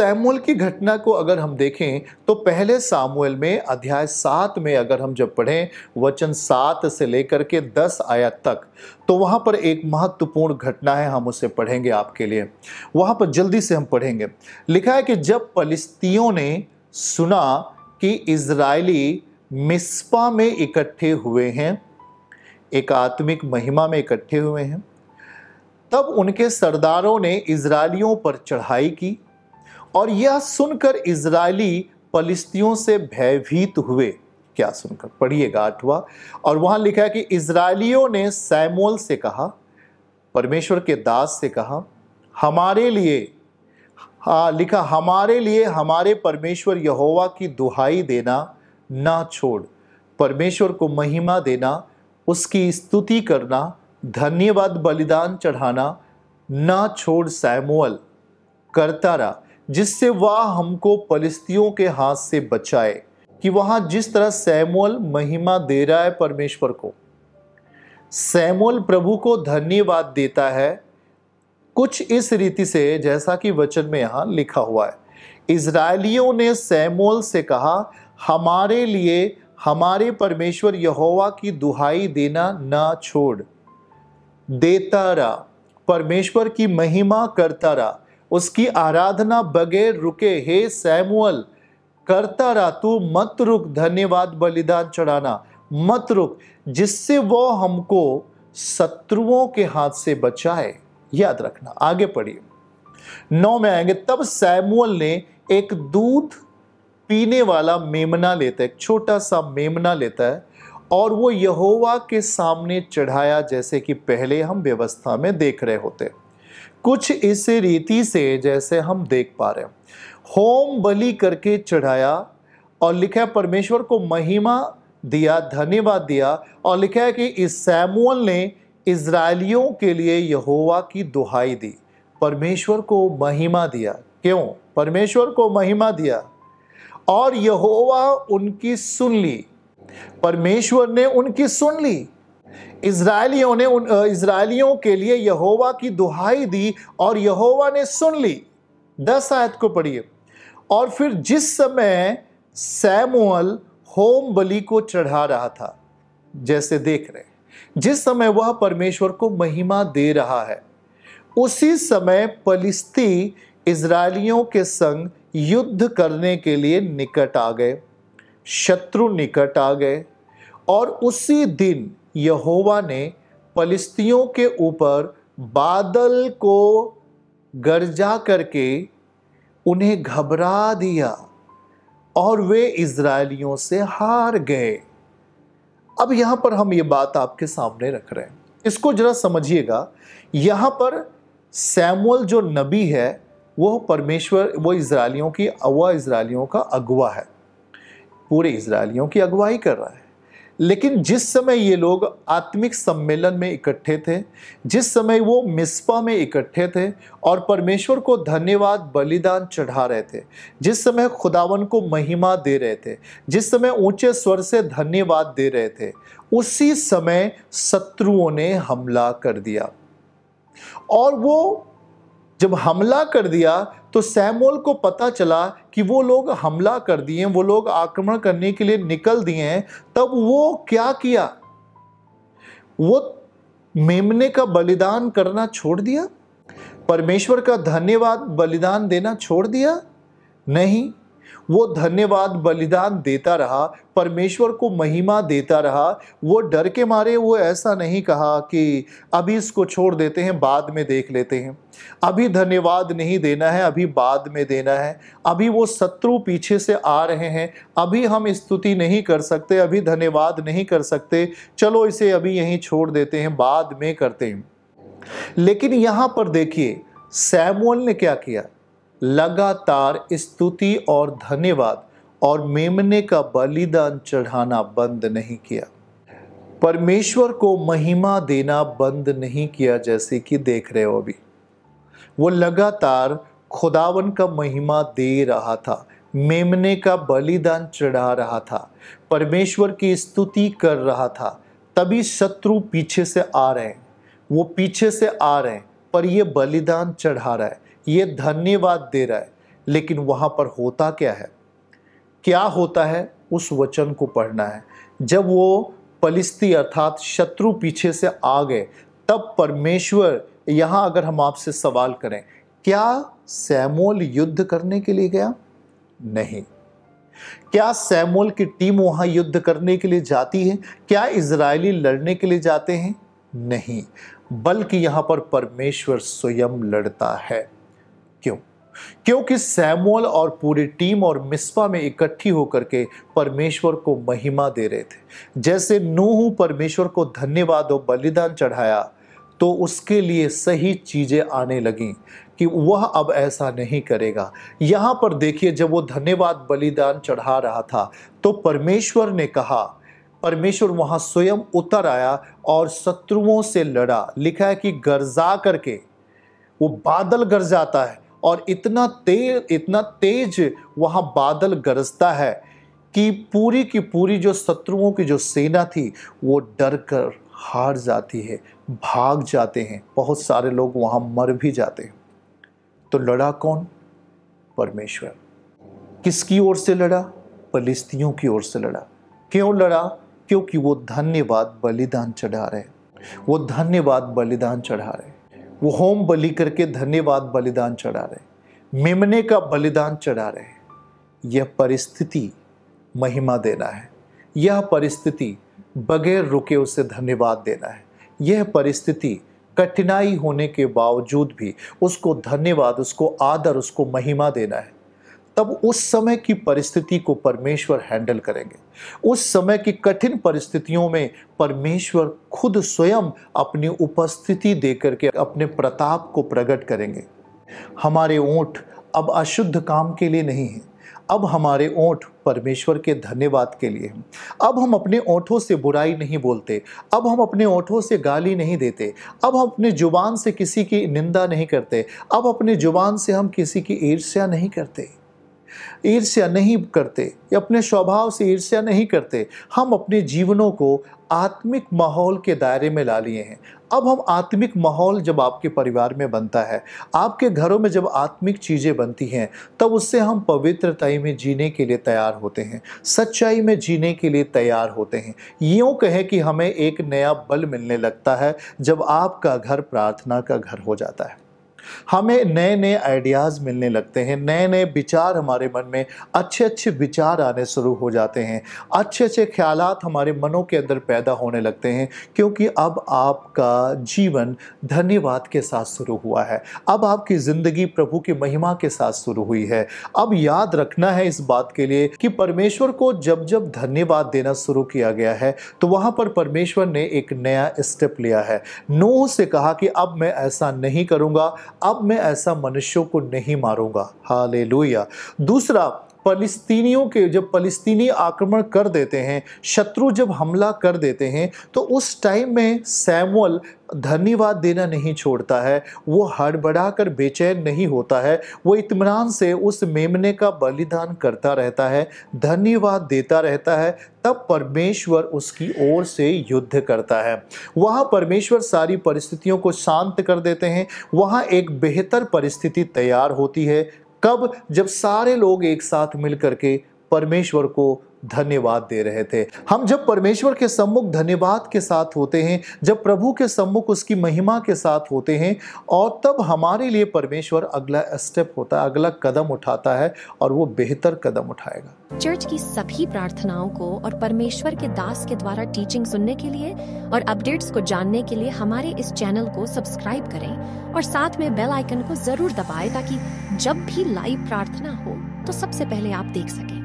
Samuel की घटना को अगर हम देखें तो पहले सामुअल में अध्याय सात में अगर हम जब पढ़ें वचन सात से लेकर के दस आयत तक तो वहाँ पर एक महत्वपूर्ण घटना है हम उसे पढ़ेंगे आपके लिए वहाँ पर जल्दी से हम पढ़ेंगे लिखा है कि जब पलिस्तियों ने सुना कि इसराइली मिस्पा में इकट्ठे हुए हैं एक आत्मिक महिमा में इकट्ठे हुए हैं तब उनके सरदारों ने इसराइलियों पर चढ़ाई की और यह सुनकर इसराइली फलिस्तियों से भयभीत हुए क्या सुनकर पढ़िएगा आठवां और वहाँ लिखा है कि इसराइलियों ने सैमोल से कहा परमेश्वर के दास से कहा हमारे लिए हाँ लिखा हमारे लिए हमारे परमेश्वर यहोवा की दुहाई देना ना छोड़ परमेश्वर को महिमा देना उसकी स्तुति करना धन्यवाद बलिदान चढ़ाना ना छोड़ सैमुअल करता रहा जिससे वह हमको पलिस्तियों के हाथ से बचाए कि वहां जिस तरह सैमुअल महिमा दे रहा है परमेश्वर को सैमुअल प्रभु को धन्यवाद देता है कुछ इस रीति से जैसा कि वचन में यहां लिखा हुआ है इसराइलियों ने सैमुअल से कहा हमारे लिए हमारे परमेश्वर यहोवा की दुहाई देना ना छोड़ देता रहा परमेश्वर की महिमा करता रहा उसकी आराधना बगैर रुके हे सैमुअल करता रहा तू मत रुक धन्यवाद बलिदान चढ़ाना मत रुक जिससे वो हमको शत्रुओं के हाथ से बचाए याद रखना आगे पढ़िए नौ में आएंगे तब सैमुअल ने एक दूध पीने वाला मेमना लेता है एक छोटा सा मेमना लेता है और वो यहोवा के सामने चढ़ाया जैसे कि पहले हम व्यवस्था में देख रहे होते हैं कुछ इस रीति से जैसे हम देख पा रहे हैं होम बलि करके चढ़ाया और लिखा है परमेश्वर को महिमा दिया धन्यवाद दिया और लिखा है कि इस सैमुअल ने इसराइलियों के लिए यहोवा की दुहाई दी परमेश्वर को महिमा दिया क्यों परमेश्वर को महिमा दिया और यहोवा उनकी सुन ली परमेश्वर ने उनकी सुन ली इसराइलियों ने उन इसराइलियों के लिए यहोवा की दुहाई दी और यहोवा ने सुन ली दस आयत को पढ़िए और फिर जिस समय सैमुअल होम बलि को चढ़ा रहा था जैसे देख रहे जिस समय वह परमेश्वर को महिमा दे रहा है उसी समय पलिस्ती इसराइलियों के संग युद्ध करने के लिए निकट आ गए शत्रु निकट आ गए और उसी दिन यहोवा ने फलिस्तियों के ऊपर बादल को गरजा करके उन्हें घबरा दिया और वे इसराइलियों से हार गए अब यहाँ पर हम ये बात आपके सामने रख रहे हैं इसको जरा समझिएगा यहाँ पर सैमुअल जो नबी है वो परमेश्वर वो इसराइलियों की अवा इसराइलियों का अगुआ है पूरे इसराइलियों की अगुवाई कर रहा है लेकिन जिस समय ये लोग आत्मिक सम्मेलन में इकट्ठे थे जिस समय वो मिसपा में इकट्ठे थे और परमेश्वर को धन्यवाद बलिदान चढ़ा रहे थे जिस समय खुदावन को महिमा दे रहे थे जिस समय ऊंचे स्वर से धन्यवाद दे रहे थे उसी समय शत्रुओं ने हमला कर दिया और वो जब हमला कर दिया तो सैमोल को पता चला कि वो लोग हमला कर दिए वो लोग आक्रमण करने के लिए निकल दिए हैं तब वो क्या किया वो मेमने का बलिदान करना छोड़ दिया परमेश्वर का धन्यवाद बलिदान देना छोड़ दिया नहीं वो धन्यवाद बलिदान देता रहा परमेश्वर को महिमा देता रहा वो डर के मारे वो ऐसा नहीं कहा कि अभी इसको छोड़ देते हैं बाद में देख लेते हैं अभी धन्यवाद नहीं देना है अभी बाद में देना है अभी वो शत्रु पीछे से आ रहे हैं अभी हम स्तुति नहीं कर सकते अभी धन्यवाद नहीं कर सकते चलो इसे अभी यहीं छोड़ देते हैं बाद में करते हैं लेकिन यहाँ पर देखिए सैमुअल ने क्या किया लगातार स्तुति और धन्यवाद और मेमने का बलिदान चढ़ाना बंद नहीं किया परमेश्वर को महिमा देना बंद नहीं किया जैसे कि देख रहे हो अभी वो लगातार खुदावन का महिमा दे रहा था मेमने का बलिदान चढ़ा रहा था परमेश्वर की स्तुति कर रहा था तभी शत्रु पीछे से आ रहे हैं वो पीछे से आ रहे हैं पर ये बलिदान चढ़ा रहा है ये धन्यवाद दे रहा है लेकिन वहाँ पर होता क्या है क्या होता है उस वचन को पढ़ना है जब वो पलिस्ती अर्थात शत्रु पीछे से आ गए तब परमेश्वर यहाँ अगर हम आपसे सवाल करें क्या सैमोल युद्ध करने के लिए गया नहीं क्या सैमोल की टीम वहाँ युद्ध करने के लिए जाती है क्या इसराइली लड़ने के लिए जाते हैं नहीं बल्कि यहाँ पर परमेश्वर स्वयं लड़ता है क्योंकि सैमुअल और पूरी टीम और मिस्पा में इकट्ठी होकर के परमेश्वर को महिमा दे रहे थे जैसे नूह परमेश्वर को धन्यवाद और बलिदान चढ़ाया तो उसके लिए सही चीज़ें आने लगीं कि वह अब ऐसा नहीं करेगा यहाँ पर देखिए जब वो धन्यवाद बलिदान चढ़ा रहा था तो परमेश्वर ने कहा परमेश्वर वहाँ स्वयं उतर आया और शत्रुओं से लड़ा लिखा है कि गरजा करके वो बादल गरजाता है और इतना तेज इतना तेज वहाँ बादल गरजता है कि पूरी की पूरी जो शत्रुओं की जो सेना थी वो डर कर हार जाती है भाग जाते हैं बहुत सारे लोग वहाँ मर भी जाते हैं तो लड़ा कौन परमेश्वर किसकी ओर से लड़ा पलिस्तियों की ओर से लड़ा क्यों लड़ा क्योंकि वो धन्यवाद बलिदान चढ़ा रहे वो धन्यवाद बलिदान चढ़ा रहे वो होम बलि करके धन्यवाद बलिदान चढ़ा रहे मेमने का बलिदान चढ़ा रहे यह परिस्थिति महिमा देना है यह परिस्थिति बगैर रुके उसे धन्यवाद देना है यह परिस्थिति कठिनाई होने के बावजूद भी उसको धन्यवाद उसको आदर उसको महिमा देना है तब उस समय की परिस्थिति को परमेश्वर हैंडल करेंगे उस समय की कठिन परिस्थितियों में परमेश्वर खुद स्वयं अपनी उपस्थिति देकर के अपने प्रताप को प्रकट करेंगे हमारे ओंठ अब अशुद्ध काम के लिए नहीं है अब हमारे ओंठ परमेश्वर के धन्यवाद के लिए हैं अब हम अपने ओंठों से बुराई नहीं बोलते अब हम अपने ओंठों से गाली नहीं देते अब हम अपने जुबान से किसी की निंदा नहीं करते अब अपने जुबान से हम किसी की ईर्ष्या नहीं करते ईर्ष्या नहीं करते अपने स्वभाव से ईर्ष्या नहीं करते हम अपने जीवनों को आत्मिक माहौल के दायरे में ला लिए हैं अब हम आत्मिक माहौल जब आपके परिवार में बनता है आपके घरों में जब आत्मिक चीज़ें बनती हैं तब उससे हम पवित्रताई में जीने के लिए तैयार होते हैं सच्चाई में जीने के लिए तैयार होते हैं यूँ कहें कि हमें एक नया बल मिलने लगता है जब आपका घर प्रार्थना का घर हो जाता है हमें नए नए आइडियाज़ मिलने लगते हैं नए नए विचार हमारे मन में अच्छे अच्छे विचार आने शुरू हो जाते हैं अच्छे अच्छे ख्याल हमारे मनों के अंदर पैदा होने लगते हैं क्योंकि अब आपका जीवन धन्यवाद के साथ शुरू हुआ है अब आपकी ज़िंदगी प्रभु की महिमा के साथ शुरू हुई है अब याद रखना है इस बात के लिए कि परमेश्वर को जब जब धन्यवाद देना शुरू किया गया है तो वहाँ पर परमेश्वर ने एक नया स्टेप लिया है नूह से कहा कि अब मैं ऐसा नहीं करूँगा अब मैं ऐसा मनुष्यों को नहीं मारूंगा हाले दूसरा फलस्तीनियों के जब फलस्तीनी आक्रमण कर देते हैं शत्रु जब हमला कर देते हैं तो उस टाइम में सैमुअल धन्यवाद देना नहीं छोड़ता है वो हड़बड़ा कर बेचैन नहीं होता है वो इतमान से उस मेमने का बलिदान करता रहता है धन्यवाद देता रहता है तब परमेश्वर उसकी ओर से युद्ध करता है वहाँ परमेश्वर सारी परिस्थितियों को शांत कर देते हैं वहाँ एक बेहतर परिस्थिति तैयार होती है कब जब सारे लोग एक साथ मिल करके परमेश्वर को धन्यवाद दे रहे थे हम जब परमेश्वर के सम्मुख धन्यवाद के साथ होते हैं जब प्रभु के सम्मुख उसकी महिमा के साथ होते हैं और तब हमारे लिए परमेश्वर अगला स्टेप होता है अगला कदम उठाता है और वो बेहतर कदम उठाएगा चर्च की सभी प्रार्थनाओं को और परमेश्वर के दास के द्वारा टीचिंग सुनने के लिए और अपडेट्स को जानने के लिए हमारे इस चैनल को सब्सक्राइब करें और साथ में बेल आइकन को जरूर दबाएं ताकि जब भी लाइव प्रार्थना हो तो सबसे पहले आप देख सकें